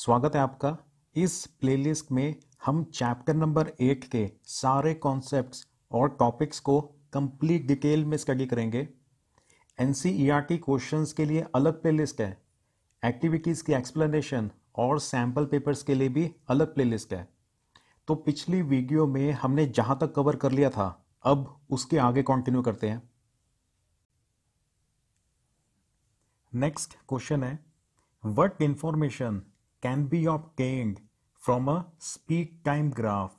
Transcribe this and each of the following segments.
स्वागत है आपका इस प्लेलिस्ट में हम चैप्टर नंबर एट के सारे कॉन्सेप्ट और टॉपिक्स को कंप्लीट डिटेल में स्टडी करेंगे एन सी क्वेश्चन के लिए अलग प्लेलिस्ट है एक्टिविटीज़ की एक्सप्लेनेशन और सैम्पल पेपर्स के लिए भी अलग प्लेलिस्ट है तो पिछली वीडियो में हमने जहाँ तक कवर कर लिया था अब उसके आगे कंटिन्यू करते हैं नेक्स्ट क्वेश्चन है what information can be obtained from a speed time graph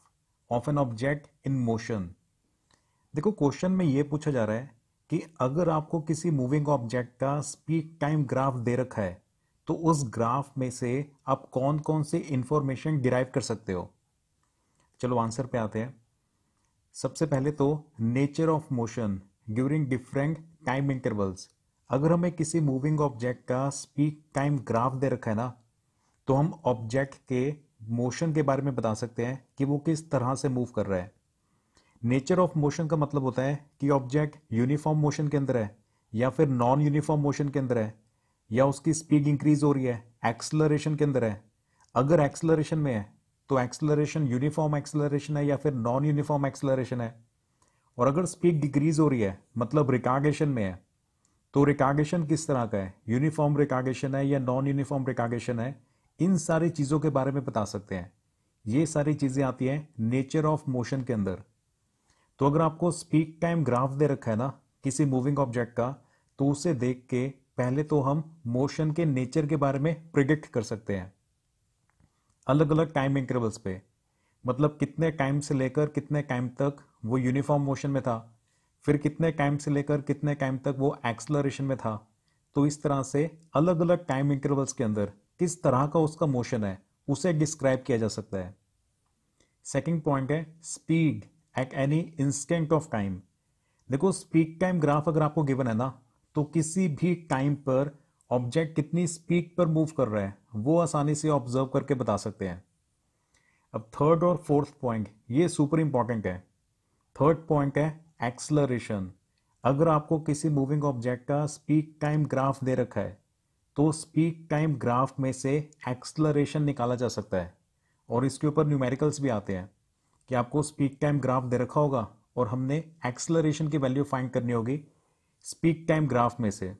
of an object in motion. देखो क्वेश्चन में ये पूछा जा रहा है कि अगर आपको किसी मूविंग ऑब्जेक्ट का स्पीड टाइम ग्राफ दे रखा है तो उस ग्राफ में से आप कौन कौन सी इंफॉर्मेशन डिराइव कर सकते हो चलो आंसर पे आते हैं सबसे पहले तो nature of motion during different time intervals अगर हमें किसी मूविंग ऑब्जेक्ट का स्पीड टाइम ग्राफ दे रखा है ना तो हम ऑब्जेक्ट के मोशन के बारे में बता सकते हैं कि वो किस तरह से मूव कर रहा है नेचर ऑफ मोशन का मतलब होता है कि ऑब्जेक्ट यूनिफॉर्म मोशन के अंदर है या फिर नॉन यूनिफॉर्म मोशन के अंदर है या उसकी स्पीड इंक्रीज हो रही है एक्सलरेशन के अंदर है अगर एक्सलरेशन में है तो एक्सलरेशन यूनिफॉर्म एक्सलरेशन है या फिर नॉन यूनिफॉर्म एक्सलरेशन है और अगर स्पीड डिक्रीज हो रही है मतलब रिकागेशन में है तो रिकागेशन किस तरह का है यूनिफॉर्म रिकागेशन है या नॉन यूनिफॉर्म रिकागेशन है इन सारी चीज़ों के बारे में बता सकते हैं ये सारी चीज़ें आती हैं नेचर ऑफ मोशन के अंदर तो अगर आपको स्पीक टाइम ग्राफ दे रखा है ना किसी मूविंग ऑब्जेक्ट का तो उसे देख के पहले तो हम मोशन के नेचर के बारे में प्रिडिक्ट कर सकते हैं अलग अलग टाइम इंटरवल्स पे मतलब कितने टाइम से लेकर कितने टाइम तक वो यूनिफॉर्म मोशन में था फिर कितने टाइम से लेकर कितने टाइम तक वो एक्सलरेशन में था तो इस तरह से अलग अलग टाइम इंटरवल्स के अंदर किस तरह का उसका मोशन है उसे डिस्क्राइब किया जा सकता है सेकंड पॉइंट है speed at any instant of time देखो स्पीड टाइम ग्राफ अगर आपको गिवन है ना तो किसी भी टाइम पर ऑब्जेक्ट कितनी स्पीड पर मूव कर रहा है वो आसानी से ऑब्जर्व करके बता सकते हैं अब थर्ड और फोर्थ पॉइंट ये सुपर इंपॉर्टेंट है थर्ड पॉइंट है एक्सलरेशन अगर आपको किसी मूविंग ऑब्जेक्ट का स्पीड टाइम ग्राफ दे रखा है तो स्पीड टाइम ग्राफ में से एक्सलरेशन निकाला जा सकता है और इसके ऊपर न्यूमेरिकल्स भी आते हैं कि आपको स्पीड टाइम ग्राफ दे रखा होगा और हमने एक्सलरेशन की वैल्यू फाइंड करनी होगी स्पीड टाइम ग्राफ में से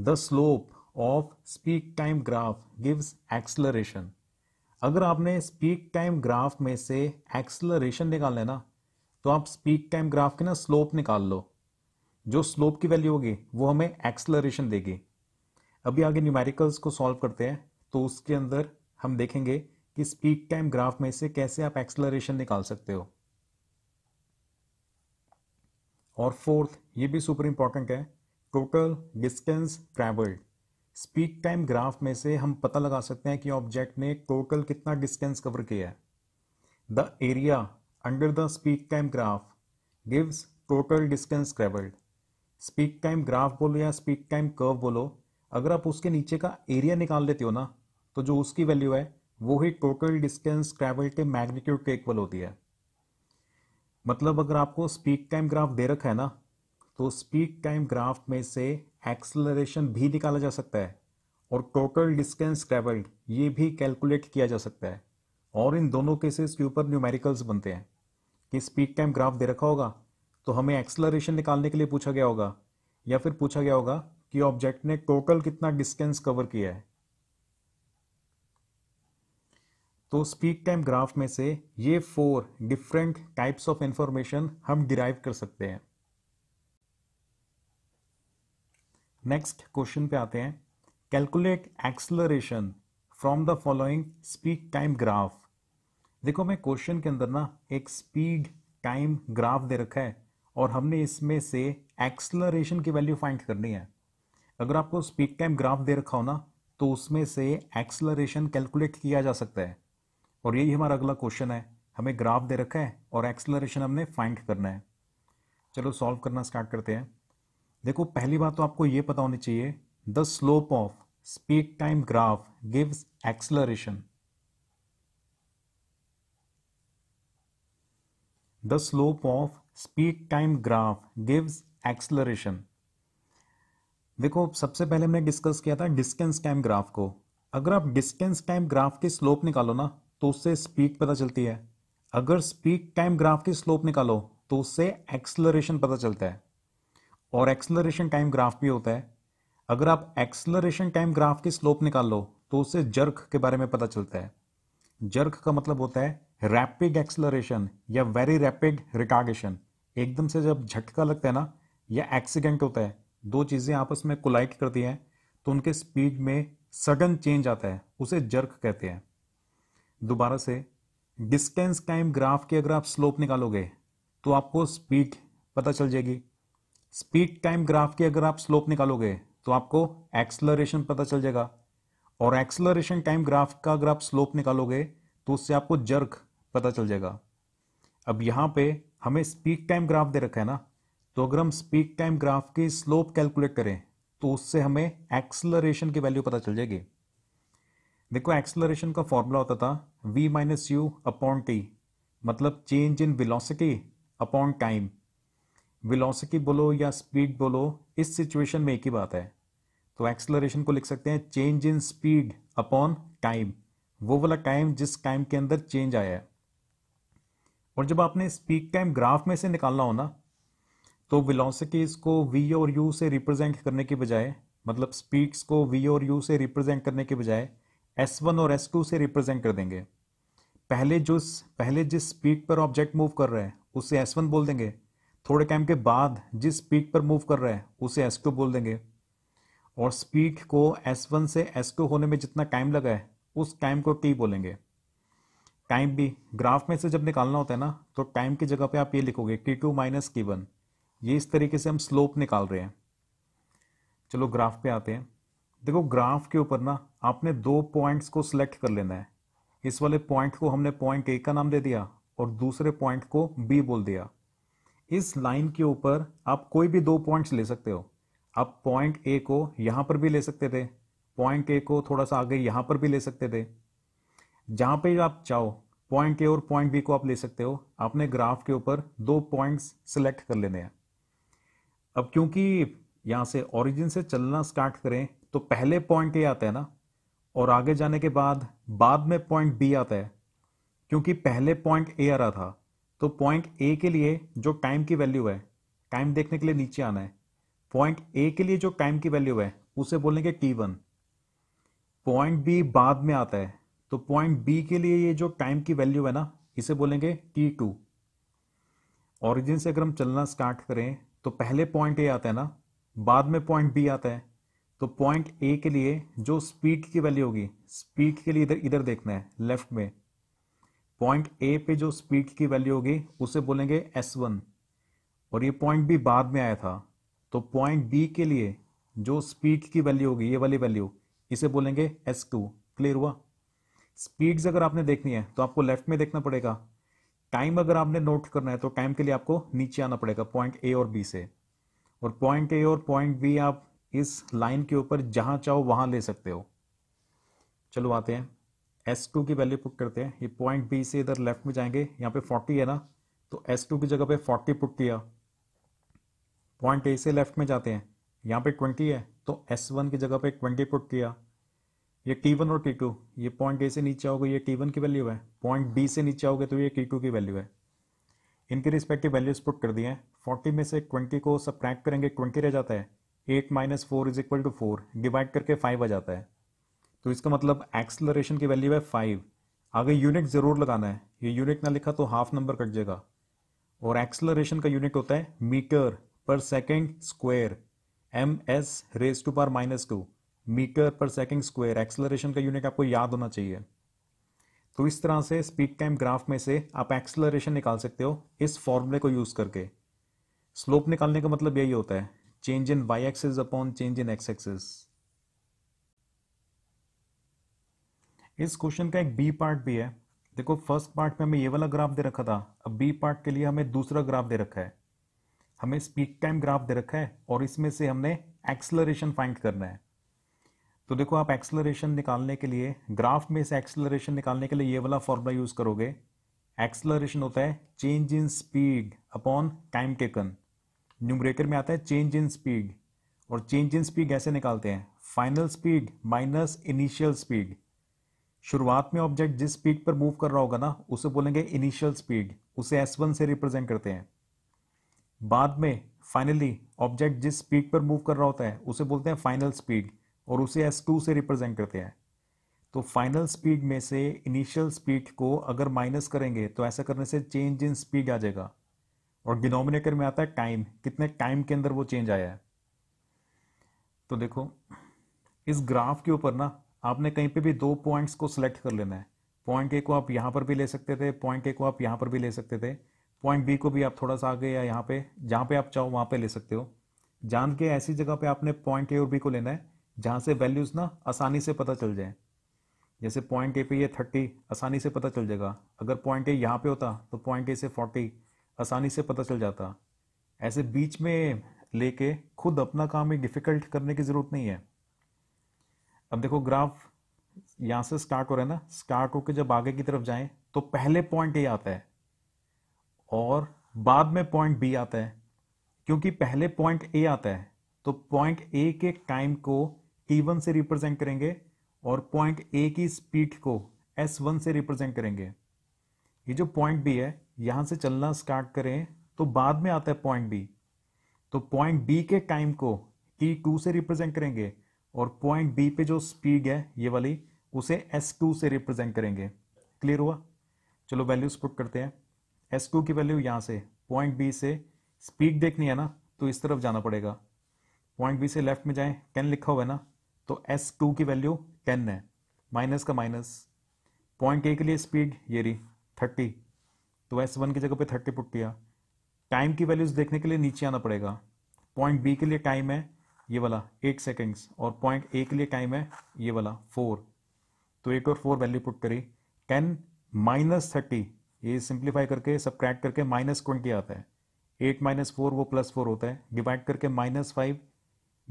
the slope of speed time graph gives acceleration अगर आपने स्पीड टाइम ग्राफ में से एक्सलरेशन निकाल लेना तो आप स्पीड टाइम ग्राफ के ना स्लोप निकाल लो जो स्लोप की वैल्यू होगी वो हमें एक्सलरेशन देगी अभी आगे न्यूमेरिकल्स को सॉल्व करते हैं तो उसके अंदर हम देखेंगे कि स्पीड टाइम ग्राफ में से कैसे आप एक्सलरेशन निकाल सकते हो और फोर्थ ये भी सुपर इंपॉर्टेंट है total distance travelled speed time graph में से हम पता लगा सकते हैं कि ऑब्जेक्ट ने टोटल कितना डिस्टेंस कवर किया है the area under the speed time graph gives total distance travelled speed time graph बोलो या स्पीड टाइम कर्व बोलो अगर आप उसके नीचे का एरिया निकाल लेते हो ना तो जो उसकी वैल्यू है वो ही टोटल डिस्टेंस ट्रेवल के मैग्नीट्यूड के इक्वल होती है मतलब अगर आपको स्पीड टाइम ग्राफ दे रखा है ना तो स्पीड टाइम ग्राफ में से एक्सलरेशन भी निकाला जा सकता है और टोटल डिस्टेंस ट्रेवल्ड ये भी कैलकुलेट किया जा सकता है और इन दोनों केसेस के ऊपर न्यूमेरिकल्स बनते हैं कि स्पीड टाइम ग्राफ दे रखा होगा तो हमें एक्सलरेशन निकालने के लिए पूछा गया होगा या फिर पूछा गया होगा कि ऑब्जेक्ट ने टोटल कितना डिस्टेंस कवर किया है तो स्पीक टाइम ग्राफ में से ये four different types of information हम डिराइव कर सकते हैं नेक्स्ट क्वेश्चन पे आते हैं calculate acceleration from the following speak time graph देखो मैं क्वेश्चन के अंदर ना एक स्पीड टाइम ग्राफ दे रखा है और हमने इसमें से एक्सलरेशन की वैल्यू फाइंड करनी है अगर आपको स्पीड टाइम ग्राफ दे रखा हो ना तो उसमें से एक्सलरेशन कैलकुलेट किया जा सकता है और यही हमारा अगला क्वेश्चन है हमें ग्राफ दे रखा है और एक्सलरेशन हमने फाइंड करना है चलो सॉल्व करना स्टार्ट करते हैं देखो पहली बात तो आपको ये पता होनी चाहिए the slope of speed time graph gives acceleration the slope of speed time graph gives acceleration देखो सबसे पहले हमने डिस्कस किया था डिस्टेंस टाइम ग्राफ को अगर आप डिस्टेंस टाइम ग्राफ की स्लोप निकालो ना तो उससे स्पीड पता चलती है अगर स्पीड टाइम ग्राफ की स्लोप निकालो तो उससे एक्सलरेशन पता चलता है और एक्सलरेशन टाइम ग्राफ भी होता है अगर आप एक्सलरेशन टाइम ग्राफ की स्लोप निकाल लो तो उससे जर्क के बारे में पता चलता है जर्क का मतलब होता है रैपिड एक्सलरेशन या वेरी रैपिड रिटागेशन एकदम से जब झटका लगता है ना या एक्सीडेंट होता है दो चीज़ें आपस में कोलाइट करती हैं तो उनके स्पीड में सडन चेंज आता है उसे जर्क कहते हैं दोबारा से डिस्टेंस टाइम ग्राफ की अगर आप स्लोप निकालोगे तो आपको स्पीड पता चल जाएगी स्पीड टाइम ग्राफ की अगर आप स्लोप निकालोगे तो आपको एक्सलरेशन पता चल जाएगा और एक्सलरेशन टाइम ग्राफ का अगर आप स्लोप निकालोगे तो उससे आपको जर्क पता चल जाएगा अब यहां पे हमें स्पीड टाइम ग्राफ दे रखा है ना तो अगर हम स्पीड टाइम ग्राफ की स्लोप कैलकुलेट करें तो उससे हमें एक्सलरेशन की वैल्यू पता चल जाएगी देखो एक्सलरेशन का फॉर्मूला होता था v minus u upon t मतलब change in velocity upon time velocity बोलो या स्पीड बोलो इस सिचुएशन में एक ही बात है तो एक्सलरेशन को लिख सकते हैं change in speed upon time वो वाला टाइम जिस टाइम के अंदर चेंज आया है और जब आपने स्पीड टाइम ग्राफ में से निकालना हो ना तो विलोसिटीज़ को वी और यू से रिप्रेजेंट करने के बजाय मतलब स्पीड्स को वी और यू से रिप्रेजेंट करने के बजाय एस वन और एस टू से रिप्रेजेंट कर देंगे पहले जो पहले जिस स्पीड पर ऑब्जेक्ट मूव कर रहा है उसे एस वन बोल देंगे थोड़े टाइम के बाद जिस स्पीड पर मूव कर रहा है उसे एस टू बोल देंगे और स्पीड को एस वन से एस टू होने में जितना टाइम लगा है उस टाइम को टी बोलेंगे टाइम भी ग्राफ में से जब निकालना होता है ना तो टाइम की जगह पे आप ये लिखोगे t two minus t one ये इस तरीके से हम स्लोप निकाल रहे हैं चलो ग्राफ पे आते हैं देखो ग्राफ के ऊपर ना आपने दो पॉइंट्स को सिलेक्ट कर लेना है इस वाले पॉइंट को हमने पॉइंट ए का नाम दे दिया और दूसरे पॉइंट को बी बोल दिया इस लाइन के ऊपर आप कोई भी दो पॉइंट्स ले सकते हो आप पॉइंट ए को यहाँ पर भी ले सकते थे पॉइंट ए को थोड़ा सा आगे यहाँ पर भी ले सकते थे जहाँ पे आप चाहो पॉइंट ए और पॉइंट बी को आप ले सकते हो आपने ग्राफ के ऊपर दो पॉइंट्स सिलेक्ट कर लेने हैं अब क्योंकि यहां से ओरिजिन से चलना स्टार्ट करें तो पहले पॉइंट ए आता है ना और आगे जाने के बाद बाद में पॉइंट बी आता है क्योंकि पहले पॉइंट ए आ रहा था तो पॉइंट ए के लिए जो टाइम की वैल्यू है टाइम देखने के लिए नीचे आना है पॉइंट ए के लिए जो टाइम की वैल्यू है उसे बोलेंगे टी वन पॉइंट बी बाद में आता है तो पॉइंट बी के लिए ये जो टाइम की वैल्यू है ना इसे बोलेंगे टी टू ऑरिजिन से अगर हम चलना स्टार्ट करें तो पहले पॉइंट ए आता है ना बाद में पॉइंट बी आता है तो पॉइंट ए के लिए जो स्पीड की वैल्यू होगी स्पीड के लिए इधर इधर देखना है लेफ्ट में पॉइंट ए पे जो स्पीड की वैल्यू होगी उसे बोलेंगे एस वन और ये पॉइंट बी बाद में आया था तो पॉइंट बी के लिए जो स्पीड की वैल्यू होगी ये वाली वैल्यू इसे बोलेंगे एस टू क्लियर हुआ स्पीड्स अगर आपने देखनी है तो आपको लेफ्ट में देखना पड़ेगा टाइम अगर आपने नोट करना है तो टाइम के लिए आपको नीचे आना पड़ेगा पॉइंट ए और बी से और पॉइंट ए और पॉइंट बी आप इस लाइन के ऊपर जहां चाहो वहां ले सकते हो चलो आते हैं एस टू की वैल्यू पुट करते हैं ये पॉइंट बी से इधर लेफ्ट में जाएंगे यहाँ पे फोर्टी है ना तो एस टू की जगह पे फोर्टी पुट किया पॉइंट ए से लेफ्ट में जाते हैं यहाँ पे ट्वेंटी है तो एस वन की जगह पे ट्वेंटी पुट किया ये टी वन और टी टू ये पॉइंट ए से नीचे आओगे ये टी वन की वैल्यू है पॉइंट बी से नीचे आओगे तो ये टी टू की वैल्यू है इनके रिस्पेक्टिव वैल्यूज पुट कर दिए हैं फोर्टी में से ट्वेंटी को सप्रैक्ट करेंगे ट्वेंटी रह जाता है eight minus four is equal to four divide करके फाइव आ जाता है तो इसका मतलब एक्सलरेशन की वैल्यू है फाइव आगे यूनिट ज़रूर लगाना है ये यूनिट ना लिखा तो हाफ नंबर कट जाएगा और एक्सलरेशन का यूनिट होता है metre per second square m s raise to power minus two metre per second square acceleration का यूनिट आपको याद होना चाहिए तो इस तरह से स्पीड टाइम ग्राफ में से आप एक्सलरेशन निकाल सकते हो इस फॉर्मूले को यूज़ करके स्लोप निकालने का मतलब यही होता है change in y axis upon change in x axis इस क्वेश्चन का एक बी पार्ट भी है देखो फर्स्ट पार्ट में हमें ये वाला ग्राफ दे रखा था अब बी पार्ट के लिए हमें दूसरा ग्राफ दे रखा है हमें स्पीड टाइम ग्राफ दे रखा है और इसमें से हमने एक्सलरेशन फाइंड करना है तो देखो आप एक्सलरेशन निकालने के लिए ग्राफ में से एक्सलरेशन निकालने के लिए ये वाला फॉर्मूला यूज़ करोगे एक्सलरेशन होता है change in speed upon time taken numerator में आता है चेंज इन स्पीड और चेंज इन स्पीड ऐसे निकालते हैं final speed minus initial speed शुरुआत में ऑब्जेक्ट जिस स्पीड पर मूव कर रहा होगा ना उसे बोलेंगे इनिशियल स्पीड उसे एस वन से रिप्रेजेंट करते हैं बाद में फाइनली ऑब्जेक्ट जिस स्पीड पर मूव कर रहा होता है उसे बोलते हैं फाइनल स्पीड और उसे एस टू से रिप्रेजेंट करते हैं तो फाइनल स्पीड में से इनिशियल स्पीड को अगर माइनस करेंगे तो ऐसा करने से चेंज इन स्पीड आ जाएगा और डिनोमिनेटर में आता है टाइम कितने टाइम के अंदर वो चेंज आया है तो देखो इस ग्राफ के ऊपर ना आपने कहीं पे भी दो पॉइंट्स को सिलेक्ट कर लेना है पॉइंट ए को आप यहाँ पर भी ले सकते थे पॉइंट ए को आप यहाँ पर भी ले सकते थे पॉइंट बी को भी आप थोड़ा सा आगे या यहाँ पे जहाँ पे आप चाहो वहाँ पे ले सकते हो जान के ऐसी जगह पे आपने पॉइंट ए और बी को लेना है जहाँ से वैल्यूज़ ना आसानी से पता चल जाए जैसे पॉइंट ए पे ये थर्टी आसानी से पता चल जाएगा अगर पॉइंट ए यहाँ पे होता तो पॉइंट ए से फोर्टी आसानी से पता चल जाता ऐसे बीच में लेके खुद अपना काम ही डिफ़िकल्ट करने की ज़रूरत नहीं है अब देखो ग्राफ यहाँ से स्टार्ट हो रहा है ना स्टार्ट होकर जब आगे की तरफ जाएं तो पहले पॉइंट ए आता है और बाद में पॉइंट बी आता है क्योंकि पहले पॉइंट ए आता है तो पॉइंट ए के टाइम को टी वन से रिप्रेजेंट करेंगे और पॉइंट ए की स्पीड को एस वन से रिप्रेजेंट करेंगे ये जो पॉइंट बी है यहां से चलना स्टार्ट करें तो बाद में आता है पॉइंट बी तो पॉइंट बी के टाइम को टी टू से रिप्रेजेंट करेंगे और पॉइंट बी पे जो स्पीड है ये वाली उसे एस टू से रिप्रेजेंट करेंगे क्लियर हुआ चलो वैल्यूज पुट करते हैं एस टू की वैल्यू यहां से पॉइंट बी से स्पीड देखनी है ना तो इस तरफ जाना पड़ेगा पॉइंट बी से लेफ्ट में जाए टेन लिखा हुआ है ना तो एस टू की वैल्यू टेन है माइनस का माइनस पॉइंट ए के लिए स्पीड ये रही थर्टी तो एस वन की जगह पे थर्टी पुट किया टाइम की वैल्यूज देखने के लिए नीचे आना पड़ेगा पॉइंट बी के लिए टाइम है ये वाला एट सेकेंड्स और पॉइंट ए के लिए टाइम है ये वाला फोर तो एट और फोर वैल्यू पुट करी टेन माइनस थर्टी ये सिंप्लीफाई करके सब करके माइनस ट्वेंटी आता है एट माइनस फोर वो प्लस फोर होता है डिवाइड करके minus five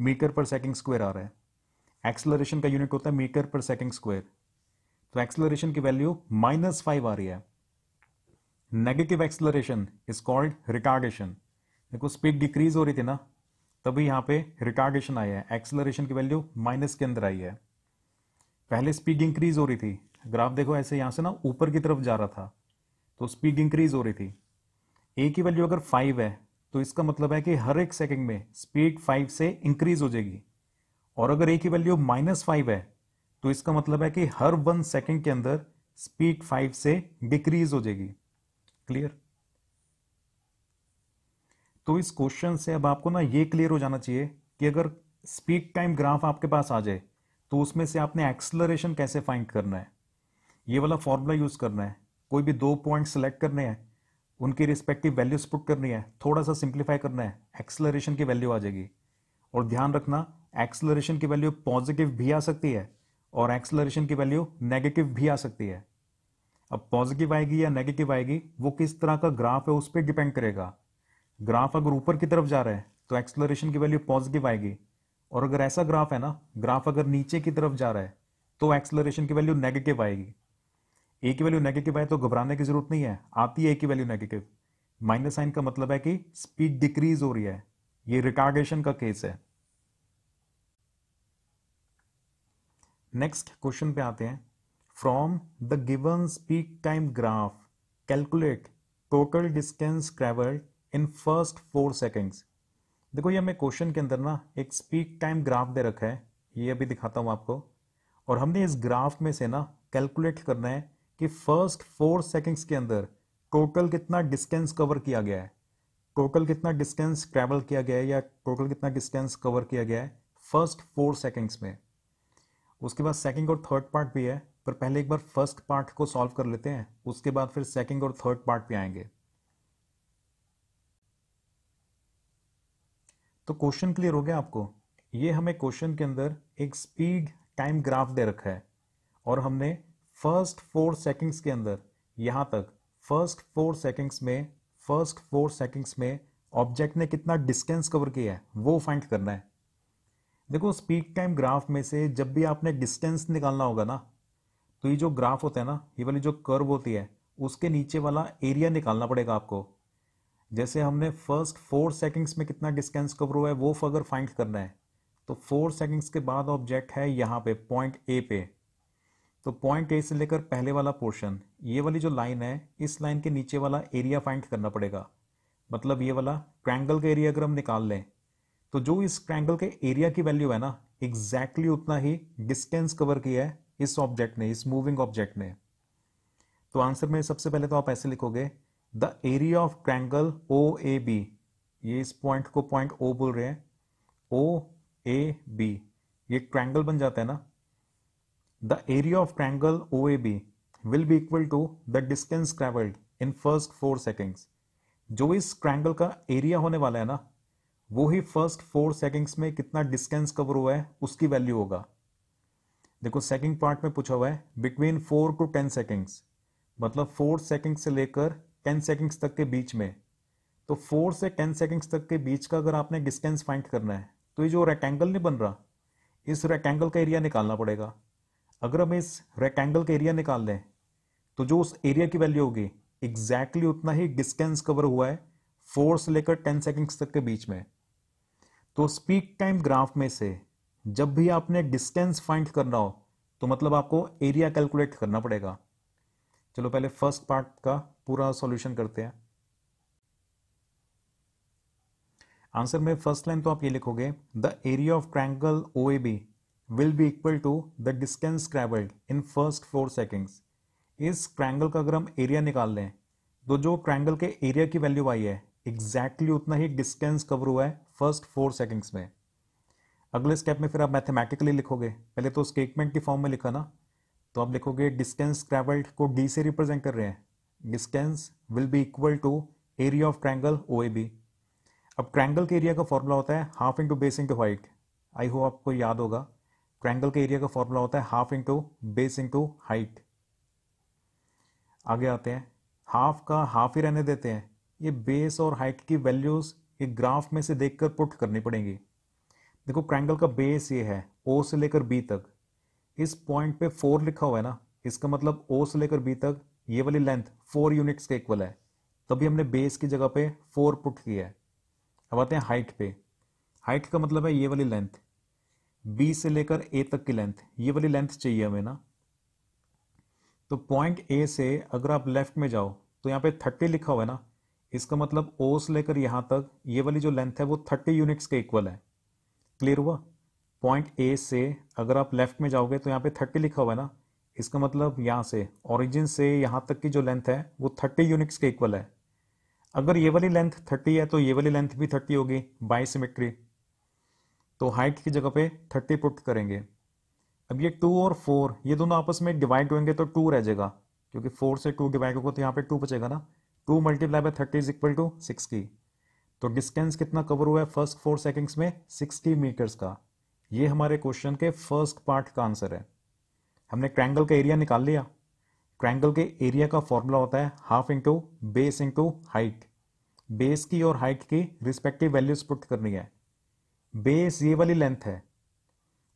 metre per second square आ रहा है एक्सलरेशन का यूनिट होता है मीटर पर सेकेंड स्क्वायर तो एक्सलरेशन की वैल्यू माइनस फाइव आ रही है negative acceleration is called retardation देखो स्पीड डिक्रीज हो रही थी ना तभी यहाँ पे रिटार्डेशन आया है एक्सलरेशन की वैल्यू माइनस के अंदर आई है पहले स्पीड इंक्रीज हो रही थी ग्राफ देखो ऐसे यहाँ से ना ऊपर की तरफ जा रहा था तो स्पीड इंक्रीज हो रही थी ए की वैल्यू अगर फाइव है तो इसका मतलब है कि हर एक सेकेंड में स्पीड फाइव से इंक्रीज हो जाएगी और अगर ए की वैल्यू माइनस फाइव है तो इसका मतलब है कि हर वन सेकेंड के अंदर स्पीड फाइव से डिक्रीज हो जाएगी क्लियर तो इस क्वेश्चन से अब आपको ना ये क्लियर हो जाना चाहिए कि अगर स्पीड टाइम ग्राफ आपके पास आ जाए तो उसमें से आपने एक्सलरेशन कैसे फाइंड करना है ये वाला फॉर्मूला यूज करना है कोई भी दो पॉइंट सेलेक्ट करने हैं उनकी रिस्पेक्टिव वैल्यूज पुट करनी है थोड़ा सा सिंप्लीफाई करना है एक्सलरेशन की वैल्यू आ जाएगी और ध्यान रखना एक्सलरेशन की वैल्यू पॉजिटिव भी आ सकती है और एक्सलरेशन की वैल्यू नेगेटिव भी आ सकती है अब पॉजिटिव आएगी या नेगेटिव आएगी वो किस तरह का ग्राफ है उस पर डिपेंड करेगा ग्राफ अगर ऊपर की तरफ जा रहा है तो एक्सलरेशन की वैल्यू पॉजिटिव आएगी और अगर ऐसा ग्राफ है ना ग्राफ अगर नीचे की तरफ जा रहा है तो एक्सलरेशन की वैल्यू नेगेटिव आएगी ए की वैल्यू नेगेटिव आए तो घबराने की जरूरत नहीं है आती है ए की वैल्यू नेगेटिव माइनस साइन का मतलब है कि स्पीड डिक्रीज हो रही है ये रिकार्डेशन का केस है नेक्स्ट क्वेश्चन पे आते हैं from the given speed time graph calculate total distance travelled in first four seconds देखो ये हमें क्वेश्चन के अंदर ना एक स्पीक टाइम ग्राफ दे रखा है ये अभी दिखाता हूँ आपको और हमने इस ग्राफ में से ना कैलकुलेट करना है कि फर्स्ट फोर सेकेंड्स के अंदर टोटल कितना डिस्टेंस कवर किया गया है टोटल कितना डिस्टेंस ट्रेवल किया गया है या टोटल कितना डिस्टेंस कवर किया गया है फर्स्ट फोर सेकेंड्स में उसके बाद सेकेंड और थर्ड पार्ट भी है पर पहले एक बार फर्स्ट पार्ट को सॉल्व कर लेते हैं उसके बाद फिर सेकेंड और थर्ड पार्ट पे आएंगे तो क्वेश्चन क्लियर हो गया आपको ये हमें क्वेश्चन के अंदर एक स्पीड टाइम ग्राफ दे रखा है और हमने फर्स्ट फोर सेकंड्स के अंदर यहां तक फर्स्ट फोर सेकंड्स में फर्स्ट फोर सेकंड्स में ऑब्जेक्ट ने कितना डिस्टेंस कवर किया है वो फाइंड करना है देखो स्पीड टाइम ग्राफ में से जब भी आपने डिस्टेंस निकालना होगा ना तो ये जो ग्राफ होता है ना ये वाली जो कर्व होती है उसके नीचे वाला एरिया निकालना पड़ेगा आपको जैसे हमने फर्स्ट फोर सेकंड्स में कितना डिस्टेंस कवर हुआ है वो अगर फाइंड करना है तो फोर सेकंड्स के बाद ऑब्जेक्ट है यहाँ पे पॉइंट ए पे तो पॉइंट ए से लेकर पहले वाला पोर्शन ये वाली जो लाइन है इस लाइन के नीचे वाला एरिया फाइंड करना पड़ेगा मतलब ये वाला ट्रैंगल का एरिया अगर हम निकाल लें तो जो इस ट्रैंगल के एरिया की वैल्यू है ना एग्जैक्टली exactly उतना ही डिस्टेंस कवर किया है इस ऑब्जेक्ट ने इस मूविंग ऑब्जेक्ट ने तो आंसर में सबसे पहले तो आप ऐसे लिखोगे the area of triangle O A B ये इस पॉइंट को पॉइंट ओ बोल रहे हैं ओ ए बी ये ट्रैंगल बन जाता है ना the area of triangle O A B will be equal to the distance travelled in first four seconds जो इस ट्रैंगल का एरिया होने वाला है ना वो ही फर्स्ट फोर सेकेंड्स में कितना डिस्टेंस कवर हुआ है उसकी वैल्यू होगा देखो सेकेंड पार्ट में पूछा हुआ है between four to ten seconds मतलब फोर सेकेंड से लेकर टेन सेकेंड्स तक के बीच में तो फोर से टेन सेकेंड्स तक के बीच का अगर आपने डिस्टेंस फाइंड करना है तो ये जो रेक्टेंगल नहीं बन रहा इस रेक्टेंगल का एरिया निकालना पड़ेगा अगर हम इस रेक्टेंगल का एरिया निकाल लें तो जो उस एरिया की वैल्यू होगी एग्जैक्टली exactly उतना ही डिस्टेंस कवर हुआ है फोर से लेकर टेन सेकेंड्स तक के बीच में तो स्पीक टाइम ग्राफ में से जब भी आपने डिस्टेंस फाइंड करना हो तो मतलब आपको एरिया कैलकुलेट करना पड़ेगा चलो पहले फर्स्ट पार्ट का पूरा सॉल्यूशन करते हैं आंसर में फर्स्ट लाइन तो आप ये लिखोगे the area of triangle O A B will be equal to the distance travelled in first four seconds इस ट्रैंगल का अगर हम एरिया निकाल लें तो जो ट्रैंगल के एरिया की वैल्यू आई है एग्जैक्टली exactly उतना ही डिस्टेंस कवर हुआ है फर्स्ट फोर सेकेंड्स में अगले स्टेप में फिर आप मैथमेटिकली लिखोगे पहले तो स्टेटमेंट की फॉर्म में लिखा ना तो आप लिखोगे डिस्टेंस ट्रेवल्ड को डी से रिप्रेजेंट कर रहे हैं distance will be equal to area of triangle O A B अब ट्रैंगल के एरिया का फॉर्मूला होता है half into base into height I hope आपको याद होगा ट्रैंगल के एरिया का फॉर्मूला होता है half into base into height आगे आते हैं हाफ का हाफ ही रहने देते हैं ये बेस और हाइट की वैल्यूज़ ये ग्राफ में से देखकर पुट करनी पड़ेंगी देखो ट्रायंगल का बेस ये है ओ से लेकर बी तक इस पॉइंट पे फोर लिखा हुआ है ना इसका मतलब ओ से लेकर बी तक ये वाली लेंथ फोर यूनिट्स के इक्वल है तभी हमने बेस की जगह पे फोर पुट किया है अब आते हैं हाइट पे हाइट का मतलब है ये वाली लेंथ बी से लेकर ए तक की लेंथ ये वाली लेंथ चाहिए हमें ना तो पॉइंट ए से अगर आप लेफ्ट में जाओ तो यहाँ पे थर्टी लिखा हुआ है ना इसका मतलब ओ से लेकर यहाँ तक ये वाली जो लेंथ है वो थर्टी यूनिट्स के इक्वल है क्लियर हुआ पॉइंट ए से अगर आप लेफ्ट में जाओगे तो यहाँ पे थर्टी लिखा हुआ है ना इसका मतलब यहाँ से ओरिजिन से यहाँ तक की जो लेंथ है वो थर्टी यूनिट्स के इक्वल है अगर ये वाली लेंथ थर्टी है तो ये वाली लेंथ भी थर्टी होगी बाई सिमेट्री तो हाइट की जगह पे थर्टी पुट करेंगे अब ये टू और फोर ये दोनों आपस में डिवाइड होंगे तो टू रह जाएगा क्योंकि फोर से टू डिवाइड होगा तो यहाँ पे टू बचेगा ना two multiply by thirty is equal to sixty तो डिस्टेंस कितना कवर हुआ है फर्स्ट फोर सेकेंड्स में सिक्सटी मीटर्स का ये हमारे क्वेश्चन के फर्स्ट पार्ट का आंसर है हमने ट्रैंगल का एरिया निकाल लिया ट्रैंगल के एरिया का फॉर्मूला होता है half into base into height base की और हाइट की रिस्पेक्टिव वैल्यूज पुट करनी है बेस ये वाली लेंथ है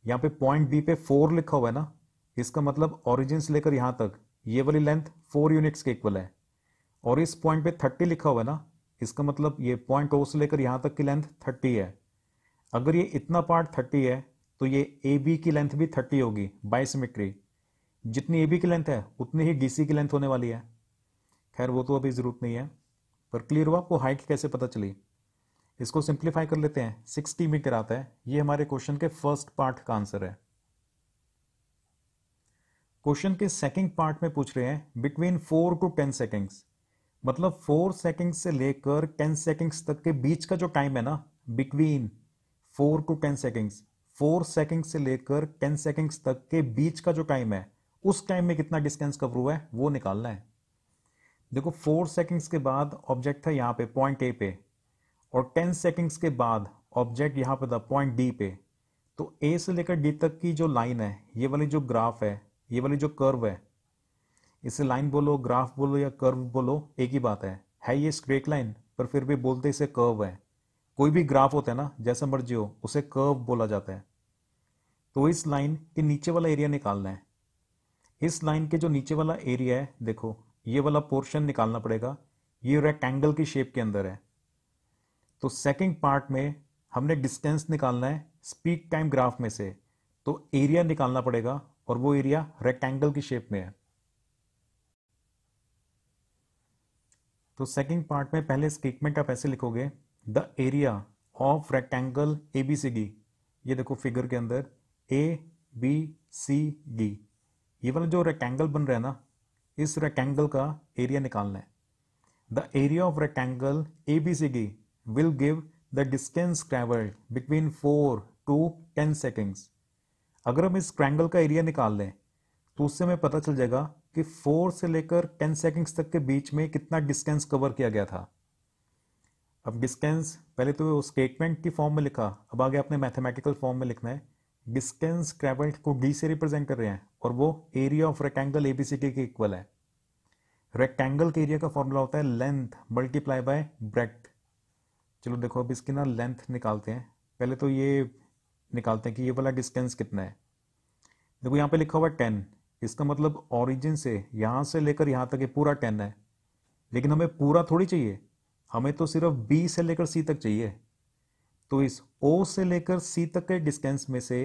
यहाँ पे पॉइंट बी पे फोर लिखा हुआ है ना इसका मतलब ऑरिजिन से लेकर यहाँ तक ये वाली लेंथ फोर यूनिट्स के इक्वल है और इस पॉइंट पे थर्टी लिखा हुआ है ना इसका मतलब ये पॉइंट ओ से लेकर यहां तक की लेंथ थर्टी है अगर ये इतना पार्ट थर्टी है तो ये ए बी की लेंथ भी थर्टी होगी बाइसमिट्री जितनी ए बी की लेंथ है उतनी ही डी सी की लेंथ होने वाली है खैर वो तो अभी ज़रूरत नहीं है पर क्लियर हुआ आपको हाइट कैसे पता चली इसको सिंप्लीफाई कर लेते हैं सिक्सटी मीटर आता है ये हमारे क्वेश्चन के फर्स्ट पार्ट का आंसर है क्वेश्चन के सेकंड पार्ट में पूछ रहे हैं between four to ten seconds मतलब फोर सेकेंड से लेकर टेन सेकेंड्स तक के बीच का जो टाइम है ना between four to ten seconds four second से लेकर टेन सेकेंड्स तक के बीच का जो टाइम है उस टाइम में कितना डिस्टेंस कवर हुआ है वो निकालना है देखो फोर सेकेंड्स के बाद ऑब्जेक्ट था यहाँ पे पॉइंट ए पे और टेन सेकेंड्स के बाद ऑब्जेक्ट यहाँ पे था पॉइंट डी पे तो ए से लेकर डी तक की जो लाइन है ये वाली जो ग्राफ है ये वाली जो कर्व है इसे लाइन बोलो ग्राफ बोलो या कर्व बोलो एक ही बात है है ये स्ट्रेट लाइन पर फिर भी बोलते इसे कर्व है कोई भी ग्राफ होता है ना जैसा मर्जी हो उसे कर्व बोला जाता है तो इस लाइन के नीचे वाला एरिया निकालना है इस लाइन के जो नीचे वाला एरिया है देखो ये वाला पोर्शन निकालना पड़ेगा ये रेक्टेंगल की शेप के अंदर है तो सेकेंड पार्ट में हमने डिस्टेंस निकालना है स्पीड टाइम ग्राफ में से तो एरिया निकालना पड़ेगा और वो एरिया रेक्टेंगल की शेप में है तो सेकेंड पार्ट में पहले स्टेटमेंट आप ऐसे लिखोगे the area of rectangle A B C D ये देखो फिगर के अंदर ए बी सी डी ये वाला जो रेक्टेंगल बन रहा है ना इस रेक्टेंगल का एरिया निकालना है the area of rectangle A B C D will give the distance travelled between four to ten seconds अगर हम इस ट्रैंगल का एरिया निकाल लें तो उससे हमें पता चल जाएगा कि फोर से लेकर टेन सेकेंड्स तक के बीच में कितना डिस्टेंस कवर किया गया था अब डिस्टेंस पहले तो वो स्टेटमेंट की फॉर्म में लिखा अब आगे अपने मैथमेटिकल फॉर्म में लिखना है डिस्टेंस ट्रेवल्ड को डी से रिप्रेजेंट कर रहे हैं और वो एरिया ऑफ रेक्टेंगल एबीसीडी के इक्वल है रेक्टेंगल के एरिया का फॉर्मूला होता है लेंथ मल्टीप्लाई बाय ब्रेथ चलो देखो अब इसकी ना लेंथ निकालते हैं पहले तो ये निकालते हैं कि ये वाला डिस्टेंस कितना है देखो यहाँ पे लिखा हुआ टेन इसका मतलब ओरिजिन से यहां से लेकर यहां तक ये पूरा टेन है लेकिन हमें पूरा थोड़ी चाहिए हमें तो सिर्फ बी से लेकर सी तक चाहिए तो इस ओ से लेकर सी तक के डिस्टेंस में से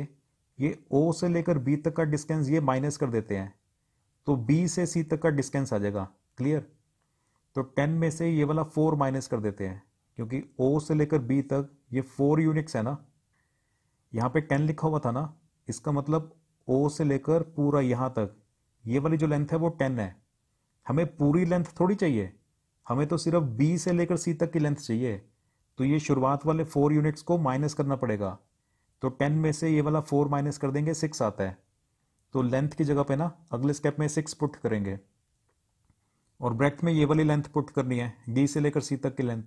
ये ओ से लेकर बी तक का डिस्टेंस ये माइनस कर देते हैं तो बी से सी तक का डिस्टेंस आ जाएगा क्लियर तो टेन में से ये वाला फोर माइनस कर देते हैं क्योंकि ओ से लेकर बी तक ये फोर यूनिट्स है ना यहाँ पे टेन लिखा हुआ था ना इसका मतलब ओ से लेकर पूरा यहां तक ये वाली जो लेंथ है वो टेन है हमें पूरी लेंथ थोड़ी चाहिए हमें तो सिर्फ बी से लेकर सी तक की लेंथ चाहिए तो ये शुरुआत वाले फोर यूनिट्स को माइनस करना पड़ेगा तो टेन में से ये वाला फोर माइनस कर देंगे सिक्स आता है तो लेंथ की जगह पे ना अगले स्टेप में सिक्स पुट करेंगे और ब्रेथ में ये वाली लेंथ पुट करनी है डी से लेकर सी तक की लेंथ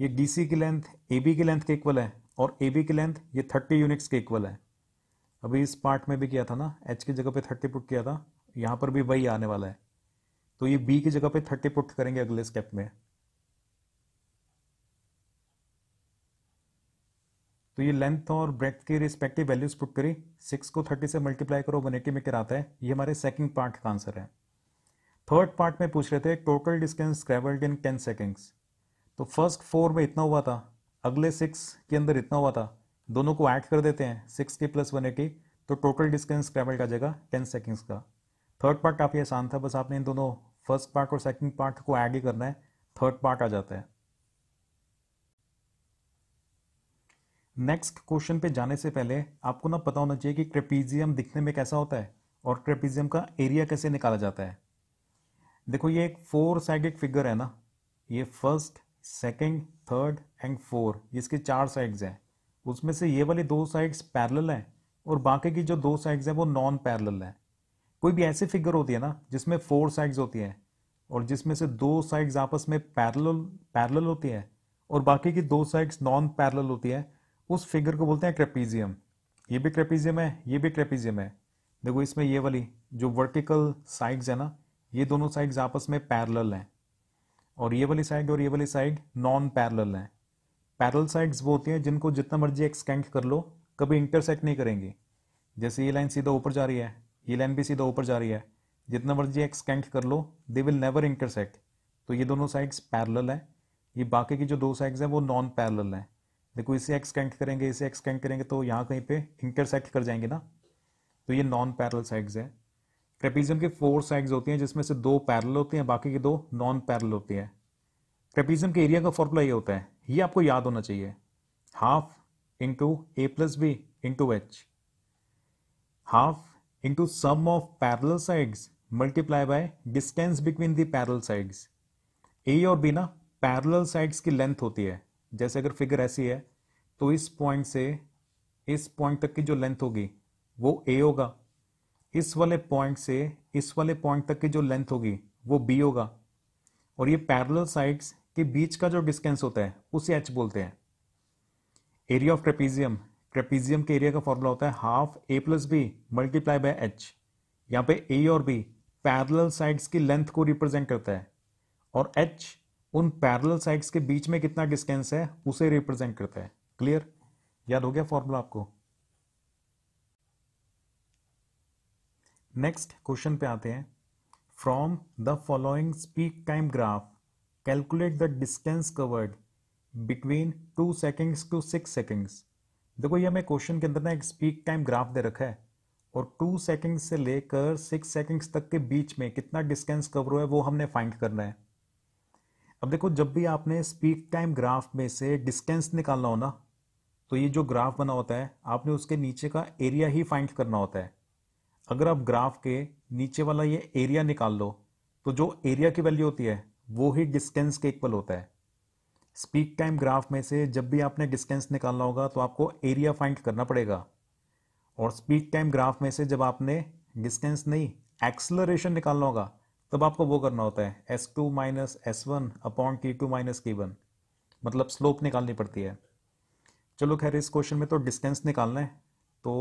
ये डी सी की लेंथ ए बी की लेंथ के इक्वल है और ए बी की लेंथ ये थर्टी यूनिट्स के इक्वल है अभी इस पार्ट में भी किया था ना एच की जगह पे थर्टी पुट किया था यहां पर भी वही आने वाला है तो ये बी की जगह पे थर्टी पुट करेंगे अगले स्टेप में तो ये लेंथ और ब्रेथ की रिस्पेक्टिव वैल्यूज पुट करी सिक्स को थर्टी से मल्टीप्लाई करो वन एटी में कराता है ये हमारे सेकंड पार्ट का आंसर है थर्ड पार्ट में पूछ रहे थे total distance travelled in ten seconds तो फर्स्ट फोर में इतना हुआ था अगले सिक्स के अंदर इतना हुआ था दोनों को ऐड कर देते हैं सिक्स के प्लस वन एटी तो टोटल डिस्टेंस ट्रेवल कर जाएगा टेन सेकेंड्स का थर्ड पार्ट काफ़ी आसान था बस आपने इन दोनों फर्स्ट पार्ट और सेकेंड पार्ट को ऐड ही करना है थर्ड पार्ट आ जाता है नेक्स्ट क्वेश्चन पे जाने से पहले आपको ना पता होना चाहिए कि ट्रेपीजियम दिखने में कैसा होता है और ट्रेपीजियम का एरिया कैसे निकाला जाता है देखो ये एक फोर साइडेड फिगर है ना ये first second third and four इसके चार साइड्स हैं उसमें से ये वाली दो साइड्स पैरेलल हैं और बाकी की जो दो साइड्स हैं वो नॉन पैरेलल हैं कोई भी ऐसी फिगर होती है ना जिसमें फोर साइड्स होती हैं और जिसमें से दो साइड्स आपस में पैरेलल पैरेलल होती हैं और बाकी की दो साइड्स नॉन पैरेलल होती हैं उस फिगर को बोलते हैं क्रेपीजियम ये भी क्रेपीजियम है ये भी क्रेपीजियम है देखो इसमें ये वाली जो वर्टिकल साइड्स है ना ये दोनों साइड्स आपस में पैरेलल हैं और ये वाली साइड और ये वाली साइड नॉन पैरेलल हैं पैरल साइड्स वो होती हैं जिनको जितना मर्जी एक्सटेंड कर लो कभी इंटरसेक्ट नहीं करेंगी जैसे ये लाइन सीधा ऊपर जा रही है ये लाइन भी सीधा ऊपर जा रही है जितना मर्जी एक्सटेंड कर लो दे विल नेवर इंटरसेक्ट तो ये दोनों साइड्स पैरल है ये बाकी की जो दो साइड्स हैं वो नॉन पैरल हैं देखो इसे एक्सटेंड करेंगे इसे एक्सटेंड करेंगे तो यहाँ कहीं पे इंटरसेक्ट कर जाएंगे ना तो ये नॉन पैरल साइड्स है ट्रेपीजियम के फोर साइड्स होती हैं जिसमें से दो पैरल होती हैं बाकी की दो नॉन पैरल होती हैं ट्रेपीजम के एरिया का फॉर्मूला ये होता है ये आपको याद होना चाहिए half into A plus B into H half into sum of parallel sides multiply by distance between the parallel sides A और बी ना पैरल साइड्स की लेंथ होती है जैसे अगर फिगर ऐसी है तो इस पॉइंट से इस पॉइंट तक की जो लेंथ होगी वो ए होगा इस वाले पॉइंट से इस वाले पॉइंट तक की जो लेंथ होगी वो बी होगा और ये पैरल साइड्स के बीच का जो डिस्टेंस होता है उसे एच बोलते हैं एरिया ऑफ ट्रेपीजियम ट्रेपीजियम के एरिया का फॉर्मूला होता है half A plus B multiply by H यहाँ पे ए और बी पैरल साइड्स की लेंथ को रिप्रेजेंट करता है और एच उन पैरल साइड्स के बीच में कितना डिस्टेंस है उसे रिप्रेजेंट करता है क्लियर याद हो गया फॉर्मूला आपको नेक्स्ट क्वेश्चन पे आते हैं from the following speak time graph calculate the distance covered between two seconds to six seconds देखो ये हमें क्वेश्चन के अंदर ना एक स्पीक टाइम ग्राफ दे रखा है और टू सेकेंड्स से लेकर सिक्स सेकेंड्स तक के बीच में कितना डिस्टेंस कवर हुआ है वो हमने फाइंड करना है अब देखो जब भी आपने स्पीक टाइम ग्राफ में से डिस्टेंस निकालना हो ना तो ये जो ग्राफ बना होता है आपने उसके नीचे का एरिया ही फाइंड करना होता है अगर आप ग्राफ के नीचे वाला ये एरिया निकाल लो तो जो एरिया की वैल्यू होती है वो ही डिस्टेंस के इक्वल होता है स्पीड टाइम ग्राफ में से जब भी आपने डिस्टेंस निकालना होगा तो आपको एरिया फाइंड करना पड़ेगा और स्पीड टाइम ग्राफ में से जब आपने डिस्टेंस नहीं एक्सलरेशन निकालना होगा तब आपको वो करना होता है S two minus S one upon T two minus के वन मतलब स्लोप निकालनी पड़ती है चलो खैर इस क्वेश्चन में तो डिस्टेंस निकालना है तो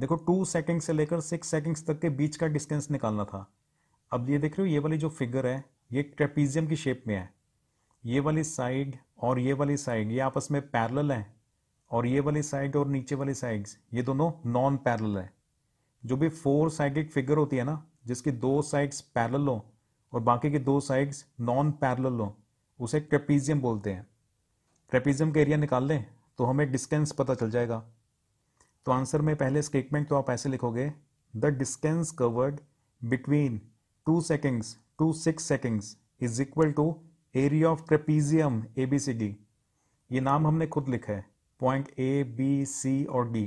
देखो टू सेकेंड से लेकर सिक्स सेकेंड्स तक के बीच का डिस्टेंस निकालना था अब ये देख रहे हो ये वाली जो फिगर है ये ट्रेपीजियम की शेप में है ये वाली साइड और ये वाली साइड ये आपस में पैरल है और ये वाली साइड और नीचे वाली साइड ये दोनों नॉन पैरल है जो भी फोर साइडेड फिगर होती है ना जिसकी दो साइड्स पैरल हो और बाकी की दो साइड्स नॉन पैरल हो उसे ट्रेपीजियम बोलते हैं ट्रेपीजियम का एरिया निकाल लें तो हमें डिस्टेंस पता चल जाएगा तो आंसर में पहले स्टेटमेंट तो आप ऐसे लिखोगे the distance covered between two seconds to six is equal to area of trapezium A B C D ये नाम हमने खुद लिखा है पॉइंट ए बी सी और डी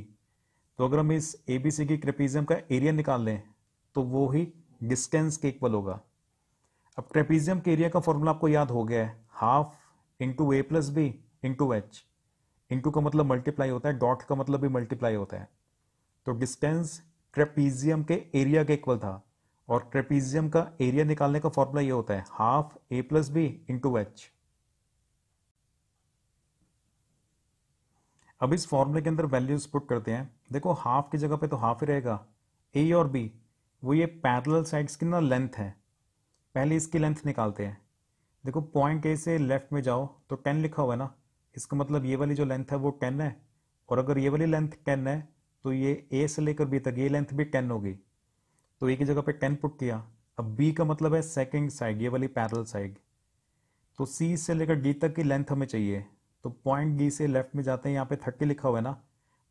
तो अगर हम इस ए बी सी की ट्रेपीजियम का एरिया निकाल लें तो वो ही डिस्टेंस के इक्वल होगा अब ट्रेपीजियम के एरिया का फॉर्मूला आपको याद हो गया है half into A plus B into H into का मतलब मल्टीप्लाई होता है डॉट का मतलब भी मल्टीप्लाई होता है तो डिस्टेंस ट्रेपीजियम के एरिया के इक्वल था और ट्रेपीजियम का एरिया निकालने का फॉर्मूला ये होता है half A plus B into H अब इस फॉर्मूले के अंदर वैल्यूज पुट करते हैं देखो हाफ की जगह पे तो हाफ ही रहेगा ए और बी वो ये पैरल साइड्स की ना लेंथ है पहले इसकी लेंथ निकालते हैं देखो पॉइंट ए से लेफ्ट में जाओ तो टेन लिखा हुआ है ना इसका मतलब ये वाली जो लेंथ है वो टेन है और अगर ये वाली लेंथ टेन है तो ये ए से लेकर बी तक ये लेंथ भी टेन होगी तो ए की जगह पे टेन पुट किया अब बी का मतलब है सेकेंड साइड ये वाली पैरल साइड तो सी से लेकर डी तक की लेंथ हमें चाहिए तो पॉइंट डी से लेफ्ट में जाते हैं यहाँ पे थर्टी लिखा हुआ है ना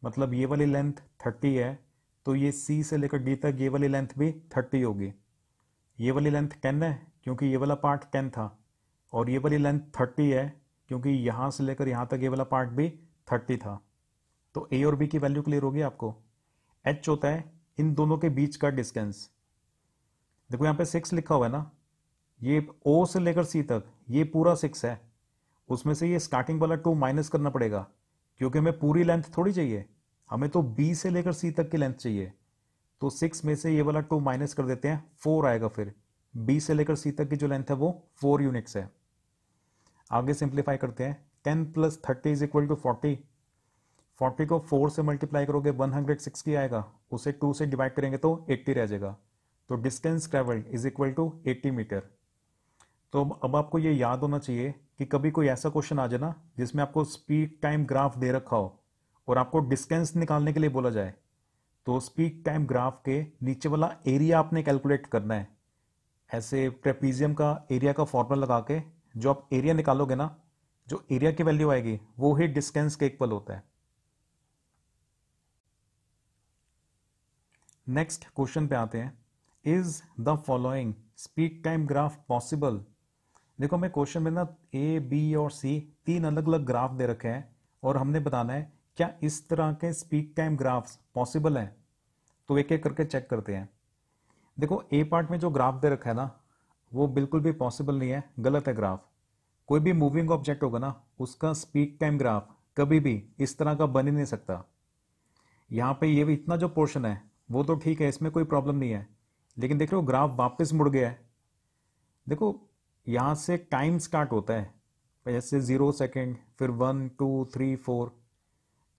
मतलब ये वाली लेंथ थर्टी है तो ये सी से लेकर डी तक ये वाली लेंथ भी थर्टी होगी ये वाली लेंथ टेन है क्योंकि ये वाला पार्ट टेन था और ये वाली लेंथ थर्टी है क्योंकि यहाँ से लेकर यहाँ तक ये वाला पार्ट भी थर्टी था तो ए और बी की वैल्यू क्लियर होगी आपको एच होता है इन दोनों के बीच का डिस्टेंस देखो यहां पे सिक्स लिखा हुआ है ना ये ओ से लेकर सी तक ये पूरा सिक्स है उसमें से ये स्टार्टिंग वाला टू माइनस करना पड़ेगा क्योंकि हमें पूरी लेंथ थोड़ी चाहिए हमें तो बी से लेकर सी तक की लेंथ चाहिए तो सिक्स में से ये वाला टू माइनस कर देते हैं फोर आएगा फिर बी से लेकर सी तक की जो लेंथ है वो फोर यूनिट्स है आगे सिंप्लीफाई करते हैं ten plus thirty is equal to forty forty को फोर से मल्टीप्लाई करोगे वन हंड्रेड सिक्सटी आएगा उसे टू से डिवाइड करेंगे तो एट्टी रह जाएगा तो distance travelled is equal to eighty metre तो अब आपको ये याद होना चाहिए कि कभी कोई ऐसा क्वेश्चन आ जाए ना जिसमें आपको स्पीड टाइम ग्राफ दे रखा हो और आपको डिस्टेंस निकालने के लिए बोला जाए तो स्पीड टाइम ग्राफ के नीचे वाला एरिया आपने कैलकुलेट करना है ऐसे ट्रेपीजियम का एरिया का फॉर्मूला लगा के जो आप एरिया निकालोगे ना जो एरिया की वैल्यू आएगी वो ही डिस्टेंस के इक्वल होता है नेक्स्ट क्वेश्चन पे आते हैं is the following speed time graph possible देखो मैं क्वेश्चन में ना ए बी और सी तीन अलग अलग ग्राफ दे रखे हैं और हमने बताना है क्या इस तरह के स्पीड टाइम ग्राफ्स पॉसिबल हैं तो एक एक करके चेक करते हैं देखो ए पार्ट में जो ग्राफ दे रखा है ना वो बिल्कुल भी पॉसिबल नहीं है गलत है ग्राफ कोई भी मूविंग ऑब्जेक्ट होगा ना उसका स्पीड टाइम ग्राफ कभी भी इस तरह का बन ही नहीं सकता यहाँ पे ये भी इतना जो पोर्शन है वो तो ठीक है इसमें कोई प्रॉब्लम नहीं है लेकिन देख रहे हो ग्राफ वापस मुड़ गया है देखो यहाँ से टाइम स्टार्ट होता है जैसे ज़ीरो सेकेंड फिर वन टू थ्री फोर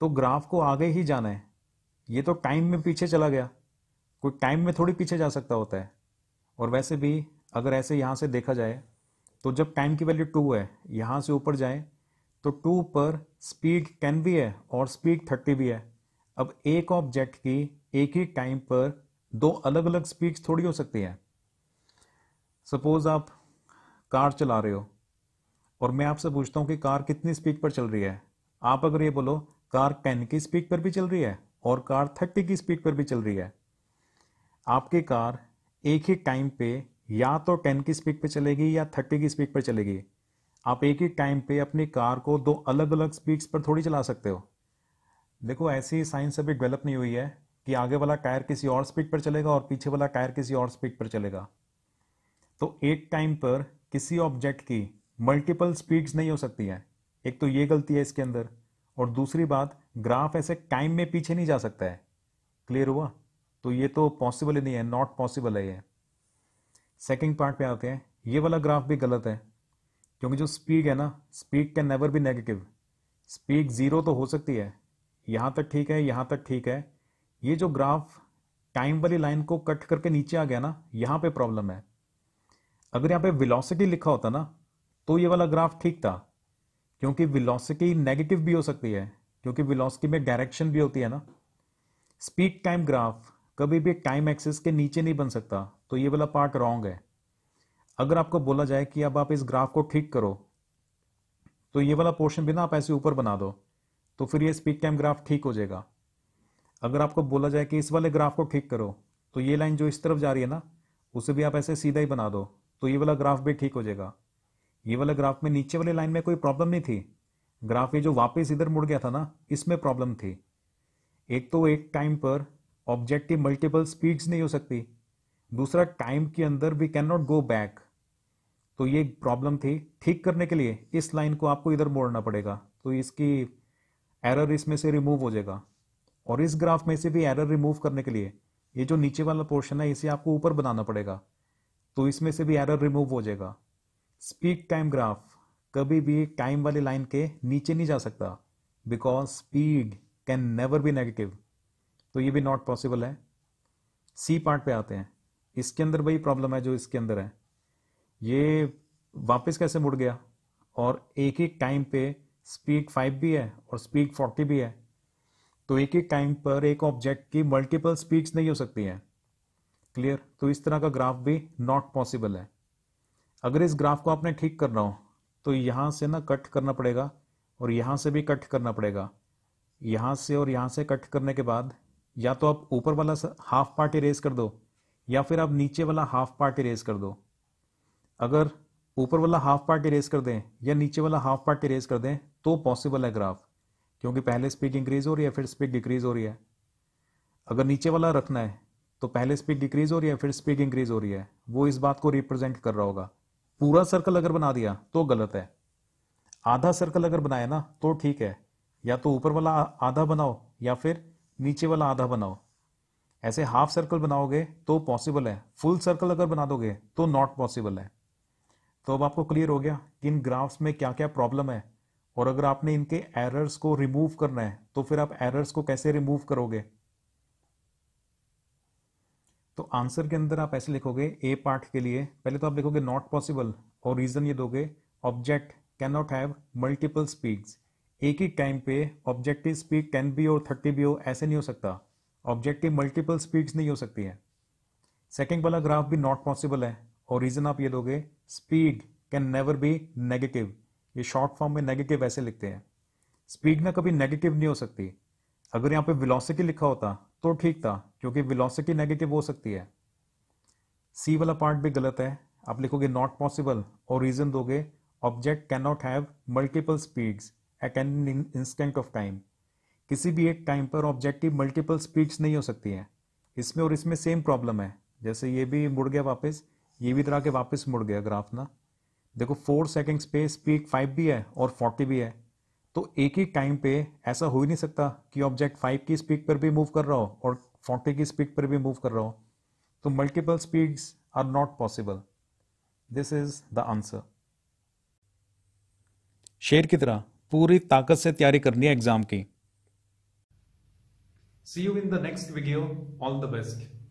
तो ग्राफ को आगे ही जाना है ये तो टाइम में पीछे चला गया कोई टाइम में थोड़ी पीछे जा सकता होता है और वैसे भी अगर ऐसे यहाँ से देखा जाए तो जब टाइम की वैल्यू टू है यहाँ से ऊपर जाए तो टू पर स्पीड टेन भी है और स्पीड थर्टी भी है अब एक ऑब्जेक्ट की एक ही टाइम पर दो अलग अलग स्पीड्स थोड़ी हो सकती है सपोज आप कार चला रहे हो और मैं आपसे पूछता हूँ कि कार कितनी स्पीड पर चल रही है आप अगर ये बोलो कार टेन की स्पीड पर भी चल रही है और कार थर्टी की स्पीड पर भी चल रही है आपकी कार एक ही टाइम पे या तो टेन की स्पीड पर चलेगी या थर्टी की स्पीड पर चलेगी आप एक ही टाइम पे अपनी कार को दो अलग अलग स्पीड्स पर थोड़ी चला सकते हो देखो ऐसी साइंस अभी डेवलप नहीं हुई है कि आगे वाला टायर किसी और स्पीड पर चलेगा और पीछे वाला टायर किसी और स्पीड पर चलेगा तो एक टाइम पर किसी ऑब्जेक्ट की मल्टीपल स्पीड्स नहीं हो सकती है एक तो ये गलती है इसके अंदर और दूसरी बात ग्राफ ऐसे टाइम में पीछे नहीं जा सकता है क्लियर हुआ तो ये तो पॉसिबल ही नहीं है नॉट पॉसिबल है ये सेकेंड पार्ट पे आते हैं ये वाला ग्राफ भी गलत है क्योंकि जो स्पीड है ना स्पीड कैन नेवर भी नेगेटिव स्पीड ज़ीरो तो हो सकती है यहाँ तक ठीक है यहाँ तक ठीक है ये जो ग्राफ टाइम वाली लाइन को कट करके नीचे आ गया ना यहां पे प्रॉब्लम है अगर यहां पे वेलोसिटी लिखा होता ना तो ये वाला ग्राफ ठीक था क्योंकि वेलोसिटी नेगेटिव भी हो सकती है क्योंकि वेलोसिटी में डायरेक्शन भी होती है ना स्पीड टाइम ग्राफ कभी भी टाइम एक्सिस के नीचे नहीं बन सकता तो ये वाला पार्ट रॉन्ग है अगर आपको बोला जाए कि अब आप इस ग्राफ को ठीक करो तो ये वाला पोर्शन भी ना आप ऐसे ऊपर बना दो तो फिर ये स्पीड टाइम ग्राफ ठीक हो जाएगा अगर आपको बोला जाए कि इस वाले ग्राफ को ठीक करो तो ये लाइन जो इस तरफ जा रही है ना उसे भी आप ऐसे सीधा ही बना दो तो ये वाला ग्राफ भी ठीक हो जाएगा ये वाला ग्राफ में नीचे वाली लाइन में कोई प्रॉब्लम नहीं थी ग्राफ ये जो वापस इधर मुड़ गया था ना इसमें प्रॉब्लम थी एक तो एक टाइम पर ऑब्जेक्ट की मल्टीपल स्पीड्स नहीं हो सकती दूसरा टाइम के अंदर we can not go back तो ये प्रॉब्लम थी ठीक करने के लिए इस लाइन को आपको इधर मोड़ना पड़ेगा तो इसकी एरर इसमें से रिमूव हो जाएगा और इस ग्राफ में से भी एरर रिमूव करने के लिए ये जो नीचे वाला पोर्शन है इसे आपको ऊपर बनाना पड़ेगा तो इसमें से भी एरर रिमूव हो जाएगा स्पीड टाइम ग्राफ कभी भी टाइम वाली लाइन के नीचे नहीं जा सकता because speed can never be negative तो ये भी नॉट पॉसिबल है सी पार्ट पे आते हैं इसके अंदर वही प्रॉब्लम है जो इसके अंदर है ये वापस कैसे मुड़ गया और एक ही टाइम पे स्पीड फाइव भी है और स्पीड फोर्टी भी है तो एक ही टाइम पर एक ऑब्जेक्ट की मल्टीपल स्पीड्स नहीं हो सकती है क्लियर तो इस तरह का ग्राफ भी नॉट पॉसिबल है अगर इस ग्राफ को आपने ठीक करना हो तो यहां से ना कट करना पड़ेगा और यहां से भी कट करना पड़ेगा यहां से और यहां से कट करने के बाद या तो आप ऊपर वाला हाफ पार्ट इरेज कर दो या फिर आप नीचे वाला हाफ पार्ट इरेज कर दो अगर ऊपर वाला हाफ पार्ट इरेज कर दें या नीचे वाला हाफ पार्ट इरेज कर दें तो पॉसिबल है ग्राफ क्योंकि पहले स्पीड इंक्रीज हो रही है फिर स्पीड डिक्रीज हो रही है अगर नीचे वाला रखना है तो पहले स्पीड डिक्रीज हो रही है फिर स्पीड इंक्रीज हो रही है वो इस बात को रिप्रेजेंट कर रहा होगा पूरा सर्कल अगर बना दिया तो गलत है आधा सर्कल अगर बनाया ना तो ठीक है या तो ऊपर वाला आधा बनाओ या फिर नीचे वाला आधा बनाओ ऐसे हाफ सर्कल बनाओगे तो पॉसिबल है फुल सर्कल अगर बना दोगे तो नॉट पॉसिबल है तो अब आपको क्लियर हो गया कि इन ग्राफ्स में क्या क्या प्रॉब्लम है और अगर आपने इनके एरर्स को रिमूव करना है तो फिर आप एरर्स को कैसे रिमूव करोगे तो आंसर के अंदर आप ऐसे लिखोगे ए पार्ट के लिए पहले तो आप लिखोगे नॉट पॉसिबल और रीज़न ये दोगे object can not have multiple speeds एक ही टाइम पे ऑब्जेक्टिव स्पीड टेन भी हो थर्टी भी हो ऐसे नहीं हो सकता ऑब्जेक्टिव मल्टीपल स्पीड्स नहीं हो सकती है सेकेंड वाला ग्राफ भी नॉट पॉसिबल है और रीज़न आप ये दोगे speed can never be negative ये शॉर्ट फॉर्म में नेगेटिव ऐसे लिखते हैं स्पीड में कभी नेगेटिव नहीं हो सकती अगर यहाँ पे वेलोसिटी लिखा होता तो ठीक था क्योंकि वेलोसिटी नेगेटिव हो सकती है सी वाला पार्ट भी गलत है आप लिखोगे नॉट पॉसिबल और रीजन दोगे object can not have multiple speeds at an instant of time किसी भी एक टाइम पर ऑब्जेक्ट की मल्टीपल स्पीड्स नहीं हो सकती है इसमें और इसमें सेम प्रॉब्लम है जैसे ये भी मुड़ गया वापस ये भी तरह के वापस मुड़ गया ग्राफ ना देखो फोर सेकेंड्स पे स्पीड फाइव भी है और फोर्टी भी है तो एक ही टाइम पे ऐसा हो ही नहीं सकता कि ऑब्जेक्ट फाइव की स्पीड पर भी मूव कर रहा हो और फोर्टी की स्पीड पर भी मूव कर रहा हो तो multiple speeds are not possible this is the answer शेर की तरह पूरी ताकत से तैयारी करनी है एग्जाम की see you in the next video all the best